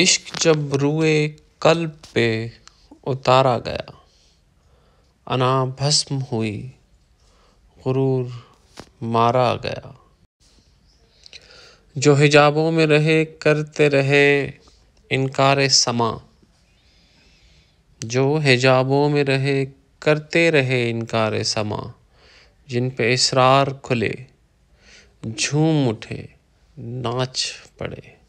इश्क जब रुए कल पे उतारा गया अना भस्म हुई गुरूर मारा गया जो हिजाबों में रहे करते रहे इनकार समा जो हिजाबों में रहे करते रहे इनकार समा जिन पे इसरार खुले झूम उठे नाच पड़े